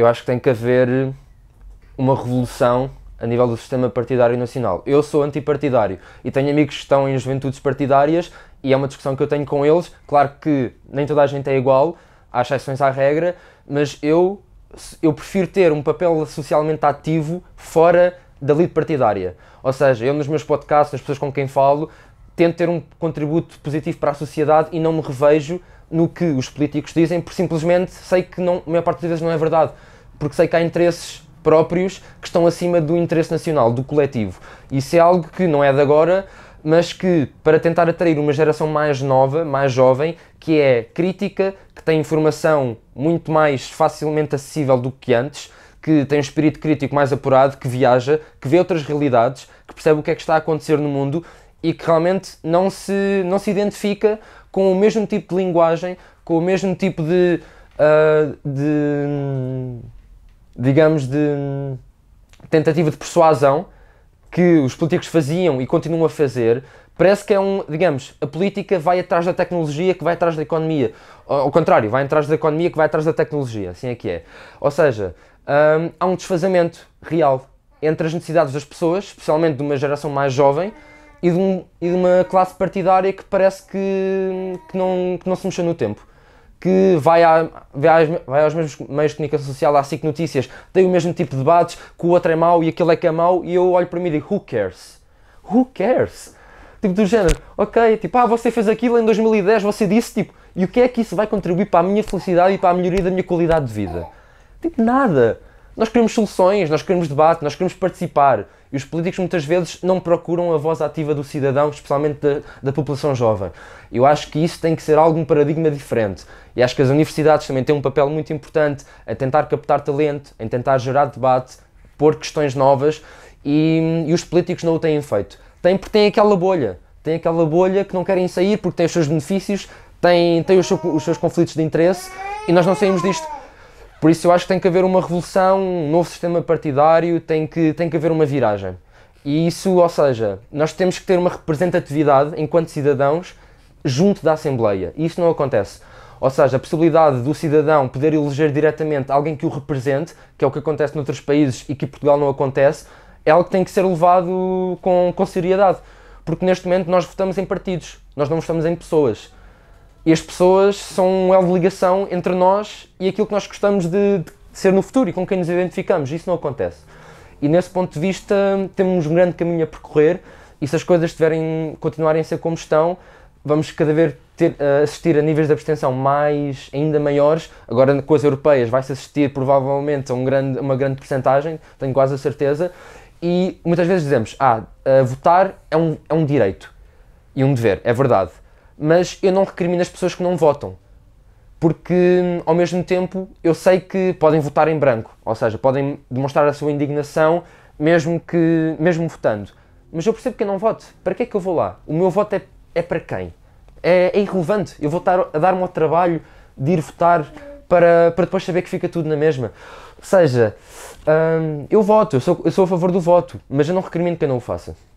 eu acho que tem que haver uma revolução a nível do sistema partidário nacional. Eu sou antipartidário e tenho amigos que estão em juventudes partidárias e é uma discussão que eu tenho com eles. Claro que nem toda a gente é igual, há exceções à regra, mas eu, eu prefiro ter um papel socialmente ativo fora da lide partidária. Ou seja, eu nos meus podcasts, nas pessoas com quem falo, tento ter um contributo positivo para a sociedade e não me revejo no que os políticos dizem, porque simplesmente sei que não, a maior parte das vezes não é verdade porque sei que há interesses próprios que estão acima do interesse nacional, do coletivo. Isso é algo que não é de agora, mas que para tentar atrair uma geração mais nova, mais jovem, que é crítica, que tem informação muito mais facilmente acessível do que antes, que tem um espírito crítico mais apurado, que viaja, que vê outras realidades, que percebe o que é que está a acontecer no mundo e que realmente não se, não se identifica com o mesmo tipo de linguagem, com o mesmo tipo de. Uh, de digamos, de hum, tentativa de persuasão que os políticos faziam e continuam a fazer, parece que é um, digamos, a política vai atrás da tecnologia que vai atrás da economia. Ao contrário, vai atrás da economia que vai atrás da tecnologia, assim é que é. Ou seja, hum, há um desfazamento real entre as necessidades das pessoas, especialmente de uma geração mais jovem, e de, um, e de uma classe partidária que parece que, hum, que, não, que não se mexeu no tempo que vai, à, vai, às, vai, aos mesmos meios de comunicação social, à SIC Notícias, tem o mesmo tipo de debates, que o outro é mau e aquele é que é mau, e eu olho para mim e digo, who cares? Who cares? Tipo, do género, ok, tipo, ah, você fez aquilo em 2010, você disse, tipo, e o que é que isso vai contribuir para a minha felicidade e para a melhoria da minha qualidade de vida? Tipo, nada. Nós queremos soluções, nós queremos debate, nós queremos participar. E os políticos muitas vezes não procuram a voz ativa do cidadão, especialmente da, da, população jovem. Eu acho que isso tem que ser algum paradigma diferente. E acho que as universidades também têm um papel muito importante a tentar captar talento, em tentar gerar debate, pôr questões novas e, e os políticos não o têm feito. Tem porque têm aquela bolha, têm aquela bolha que não querem sair porque têm os seus benefícios, têm, têm os, os seus conflitos de interesse e nós não saímos disto. Por isso eu acho que tem que haver uma revolução, um novo sistema partidário, tem que, tem que haver uma viragem. E isso, ou seja, nós temos que ter uma representatividade enquanto cidadãos junto da Assembleia. E isso não acontece. Ou seja, a possibilidade do cidadão poder eleger diretamente alguém que o represente, que é o que acontece noutros países e que em Portugal não acontece, é algo que tem que ser levado com, com seriedade. Porque neste momento nós votamos em partidos, nós não votamos em pessoas. E as pessoas são um elo de ligação entre nós e aquilo que nós gostamos de, de ser no futuro e com quem nos identificamos. Isso não acontece. E nesse ponto de vista temos um grande caminho a percorrer e se as coisas tiverem, continuarem a ser como estão, vamos cada vez ter, eh, assistir a níveis de abstenção mais, ainda maiores. Agora, com as europeias, vai-se assistir provavelmente a um grande, uma grande porcentagem, tenho quase a certeza. E muitas vezes dizemos: ah, votar é um, é um direito e um dever, é verdade mas eu não recrimino as pessoas que não votam. Porque, ao mesmo tempo, eu sei que podem votar em branco, ou seja, podem demonstrar a sua indignação mesmo, que, mesmo votando. Mas eu percebo que eu não voto. Para que é que eu vou lá? O meu voto é, é para quem? É, é irrelevante. Eu vou estar a dar-me ao trabalho de ir votar para, para depois saber que fica tudo na mesma. Ou seja, hum, eu voto, eu sou, eu sou a favor do voto, mas eu não recrimino que não o faça.